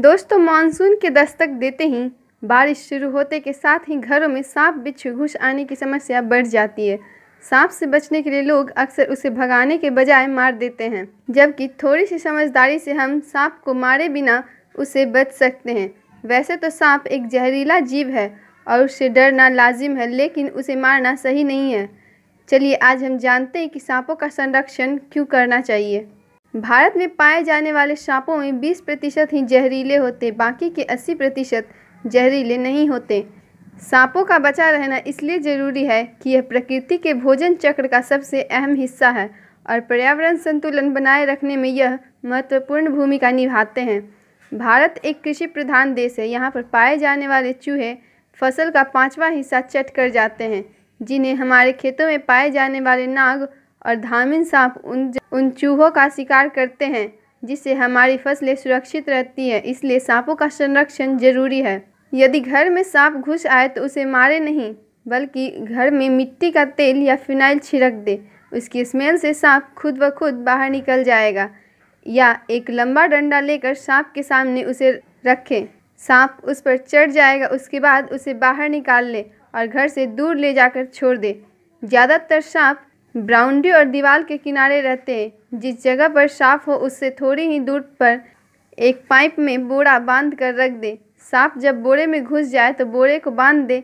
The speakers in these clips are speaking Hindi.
दोस्तों मानसून के दस्तक देते ही बारिश शुरू होते के साथ ही घरों में सांप बिच्छू घुस आने की समस्या बढ़ जाती है सांप से बचने के लिए लोग अक्सर उसे भगाने के बजाय मार देते हैं जबकि थोड़ी सी समझदारी से हम सांप को मारे बिना उसे बच सकते हैं वैसे तो सांप एक जहरीला जीव है और उससे डरना लाजिम है लेकिन उसे मारना सही नहीं है चलिए आज हम जानते हैं कि सांपों का संरक्षण क्यों करना चाहिए भारत में पाए जाने वाले सांपों में 20 प्रतिशत ही जहरीले होते बाकी के 80 प्रतिशत जहरीले नहीं होते सांपों का बचा रहना इसलिए ज़रूरी है कि यह प्रकृति के भोजन चक्र का सबसे अहम हिस्सा है और पर्यावरण संतुलन बनाए रखने में यह महत्वपूर्ण भूमिका निभाते हैं भारत एक कृषि प्रधान देश है यहाँ पर पाए जाने वाले चूहे फसल का पाँचवा हिस्सा चट कर जाते हैं जिन्हें हमारे खेतों में पाए जाने वाले नाग और धामिन सांप उन उन चूहों का शिकार करते हैं जिससे हमारी फसलें सुरक्षित रहती हैं इसलिए सांपों का संरक्षण जरूरी है यदि घर में सांप घुस आए तो उसे मारे नहीं बल्कि घर में मिट्टी का तेल या फिनाइल छिड़क दे उसकी स्मेल से सांप खुद ब खुद बाहर निकल जाएगा या एक लंबा डंडा लेकर सांप के सामने उसे रखें सांप उस पर चढ़ जाएगा उसके बाद उसे बाहर निकाल ले और घर से दूर ले जाकर छोड़ दे ज़्यादातर सांप बाउंड्री और दीवार के किनारे रहते हैं जिस जगह पर साफ हो उससे थोड़ी ही दूर पर एक पाइप में बोरा बांध कर रख दे सांप जब बोरे में घुस जाए तो बोरे को बांध दे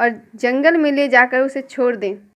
और जंगल में ले जाकर उसे छोड़ दें